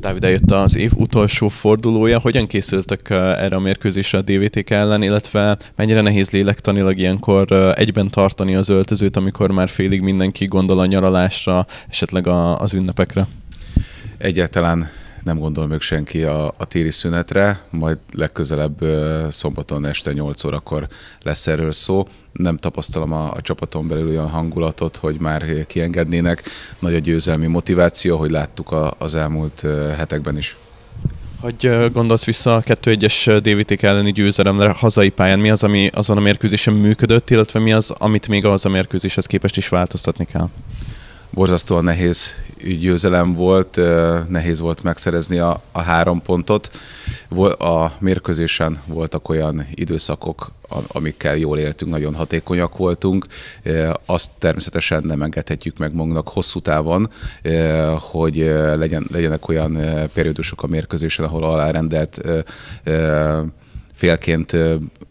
Dávid, eljött az év utolsó fordulója. Hogyan készültek erre a mérkőzésre a DVTK ellen, illetve mennyire nehéz lélektanilag ilyenkor egyben tartani az öltözőt, amikor már félig mindenki gondol a nyaralásra, esetleg a, az ünnepekre? Egyáltalán nem gondol meg senki a, a téli szünetre, majd legközelebb szombaton este 8 órakor lesz erről szó. Nem tapasztalom a, a csapaton belül olyan hangulatot, hogy már kiengednének. Nagy a győzelmi motiváció, hogy láttuk a, az elmúlt hetekben is. Hogy gondolsz vissza a 2-1-es DVTK elleni győzelemre hazai pályán? Mi az, ami azon a mérkőzésen működött, illetve mi az, amit még az a mérkőzéshez képest is változtatni kell? borzasztóan nehéz győzelem volt, nehéz volt megszerezni a, a három pontot. A mérkőzésen voltak olyan időszakok, amikkel jól éltünk, nagyon hatékonyak voltunk. Azt természetesen nem engedhetjük meg magunknak hosszú távon, hogy legyen, legyenek olyan periódusok a mérkőzésen, ahol alárendelt félként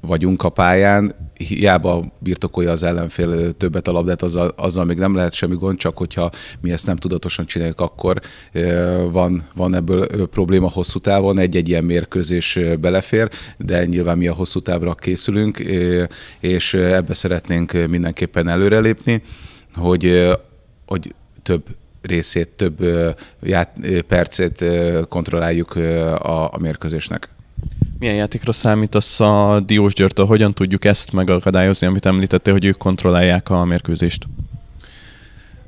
vagyunk a pályán, hiába birtokolja az ellenfél többet a labdát, azzal, azzal még nem lehet semmi gond, csak hogyha mi ezt nem tudatosan csináljuk, akkor van, van ebből probléma hosszú távon, egy-egy ilyen mérkőzés belefér, de nyilván mi a hosszú távra készülünk, és ebbe szeretnénk mindenképpen előrelépni, hogy, hogy több részét, több percét kontrolláljuk a, a mérkőzésnek. Milyen játékra számítasz a Diós Györgytől? Hogyan tudjuk ezt megakadályozni, amit említettél, hogy ők kontrollálják a mérkőzést?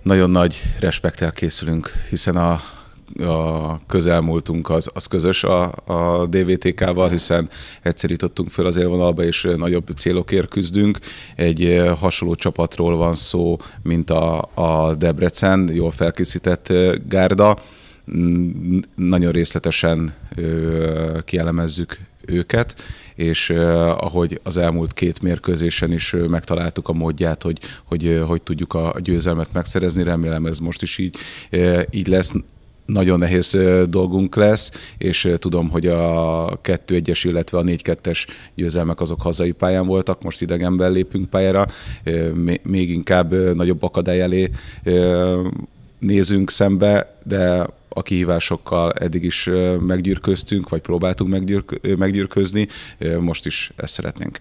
Nagyon nagy respektel készülünk, hiszen a, a közelmúltunk az, az közös a, a DVTK-val, hiszen egyszer jutottunk föl az élvonalba, és nagyobb célokért küzdünk. Egy hasonló csapatról van szó, mint a, a Debrecen, jól felkészített gárda. Nagyon részletesen kielemezzük őket, és ahogy az elmúlt két mérkőzésen is megtaláltuk a módját, hogy hogy, hogy tudjuk a győzelmet megszerezni, remélem ez most is így, így lesz nagyon nehéz dolgunk lesz, és tudom, hogy a 2-1-es, illetve a 4-2-es győzelmek azok hazai pályán voltak, most idegenben lépünk pályára, még inkább nagyobb akadály elé nézünk szembe, de a kihívásokkal eddig is meggyűrköztünk, vagy próbáltunk meggyűrk- meggyűrközni, most is ezt szeretnénk.